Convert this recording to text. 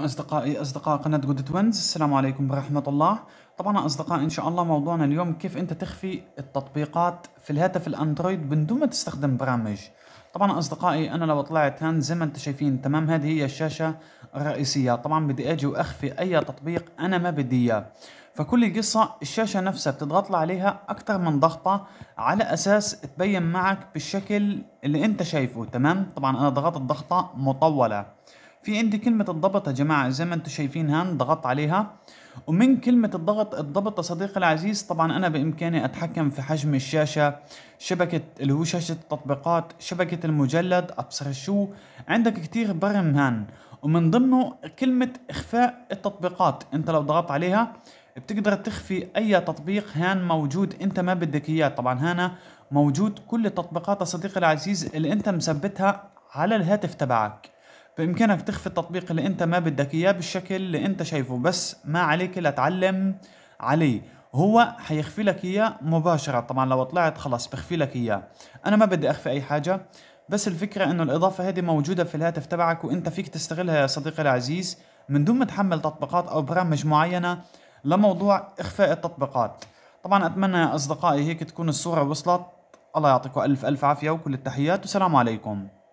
أصدقائي أصدقاء قناة جود توينز السلام عليكم ورحمة الله طبعا أصدقاء إن شاء الله موضوعنا اليوم كيف أنت تخفي التطبيقات في الهاتف الأندرويد من دون ما تستخدم برامج طبعا أصدقائي أنا لو طلعت هان زي ما أنتم شايفين تمام هذه هي الشاشة الرئيسية طبعا بدي أجي وأخفي أي تطبيق أنا ما بدي إياه فكل القصة الشاشة نفسها بتضغط عليها أكتر من ضغطة على أساس تبين معك بالشكل اللي أنت شايفه تمام طبعا أنا ضغطت ضغطة مطولة في عندي كلمة الضبط يا جماعة زي ما انتم هان ضغطت عليها ومن كلمة الضغط الضبط يا صديقي العزيز طبعا أنا بإمكاني أتحكم في حجم الشاشة شبكة اللي هو شاشة التطبيقات شبكة المجلد أبصر شو عندك كتير برم هان ومن ضمنه كلمة إخفاء التطبيقات أنت لو ضغطت عليها بتقدر تخفي أي تطبيق هان موجود أنت ما بدك إياه طبعا هنا موجود كل التطبيقات يا صديقي العزيز اللي أنت مثبتها على الهاتف تبعك بامكانك تخفي التطبيق اللي انت ما بدك اياه بالشكل اللي انت شايفه بس ما عليك الا تعلم عليه هو حيخفي لك اياه مباشره طبعا لو طلعت خلاص بخفي لك اياه انا ما بدي اخفي اي حاجه بس الفكره انه الاضافه هذه موجوده في الهاتف تبعك وانت فيك تستغلها يا صديقي العزيز من دون ما تحمل تطبيقات او برامج معينه لموضوع اخفاء التطبيقات طبعا اتمنى يا اصدقائي هيك تكون الصوره وصلت الله يعطيكم الف الف عافيه وكل التحيات والسلام عليكم